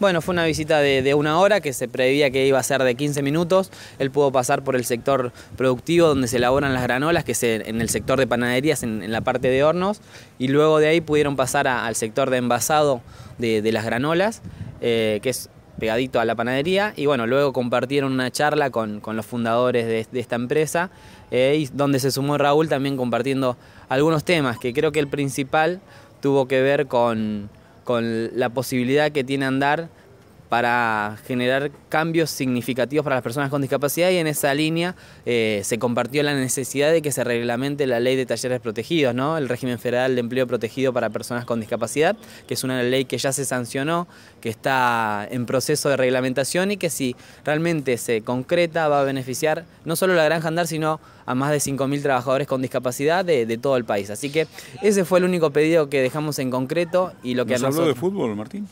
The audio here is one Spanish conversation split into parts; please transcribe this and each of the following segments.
Bueno, fue una visita de, una hora que se prevía que iba a ser de 15 minutos. Él pudo pasar por el sector productivo donde se elaboran las granolas, que es en el sector de panaderías, en, la parte de hornos, y luego de ahí pudieron pasar al sector de envasado de, las granolas, eh, que es pegadito a la panadería y bueno, luego compartieron una charla con, los fundadores de, esta empresa eh, donde se sumó Raúl también compartiendo algunos temas que creo que el principal tuvo que ver con, con la posibilidad que tiene andar para generar cambios significativos para las personas con discapacidad y en esa línea eh, se compartió la necesidad de que se reglamente la ley de talleres protegidos, ¿no? el régimen federal de empleo protegido para personas con discapacidad, que es una ley que ya se sancionó, que está en proceso de reglamentación y que si realmente se concreta va a beneficiar no solo a la Granja Andar, sino a más de 5.000 trabajadores con discapacidad de, todo el país. Así que ese fue el único pedido que dejamos en concreto y lo que... ¿Nos habló de fútbol, Martín?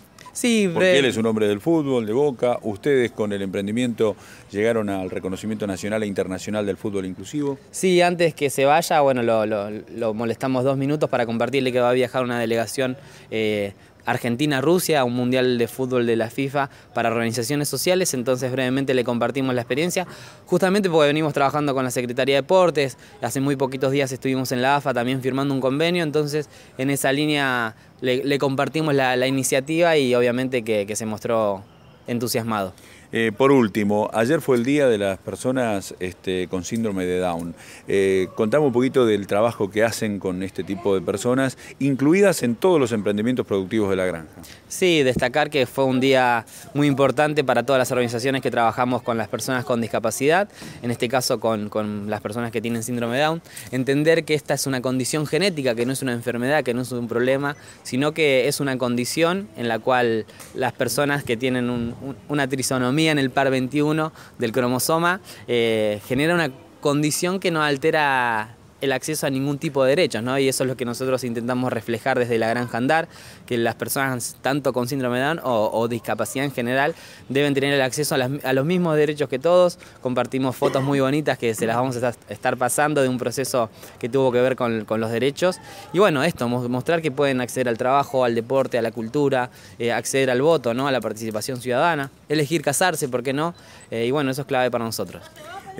porque él es un hombre del fútbol, de Boca. Ustedes con el emprendimiento llegaron al reconocimiento nacional e internacional del fútbol inclusivo. Sí, antes que se vaya, bueno, lo, molestamos dos minutos para compartirle que va a viajar una delegación eh, Argentina-Rusia, un mundial de fútbol de la FIFA para organizaciones sociales, entonces brevemente le compartimos la experiencia, justamente porque venimos trabajando con la Secretaría de Deportes, hace muy poquitos días estuvimos en la AFA también firmando un convenio, entonces en esa línea le, compartimos la, iniciativa y obviamente que se mostró entusiasmado. Eh, por último, ayer fue el Día de las Personas este, con Síndrome de Down. Contamos eh, contame un poquito del trabajo que hacen con este tipo de personas, incluidas en todos los emprendimientos productivos de la granja. Sí, destacar que fue un día muy importante para todas las organizaciones que trabajamos con las personas con discapacidad, en este caso con, las personas que tienen síndrome de Down. Entender que esta es una condición genética, que no es una enfermedad, que no es un problema, sino que es una condición en la cual las personas que tienen una trisonomía en el par 21 del cromosoma, eh, genera una condición que no altera el acceso a ningún tipo de derechos, ¿no? Y eso es lo que nosotros intentamos reflejar desde la Granja Andar, que las personas tanto con síndrome de Down o, discapacidad en general deben tener el acceso a, los mismos derechos que todos. Compartimos fotos muy bonitas que se las vamos a estar pasando de un proceso que tuvo que ver con, los derechos. Y bueno, esto, mostrar que pueden acceder al trabajo, al deporte, a la cultura, eh, acceder al voto, ¿no? A la participación ciudadana, elegir casarse, ¿por qué no? Eh, y bueno, eso es clave para nosotros.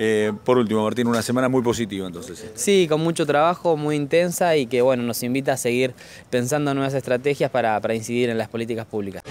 Eh, por último, Martín, una semana muy positiva entonces. Sí, con mucho trabajo, muy intensa y que bueno, nos invita a seguir pensando nuevas estrategias para, para incidir en las políticas públicas.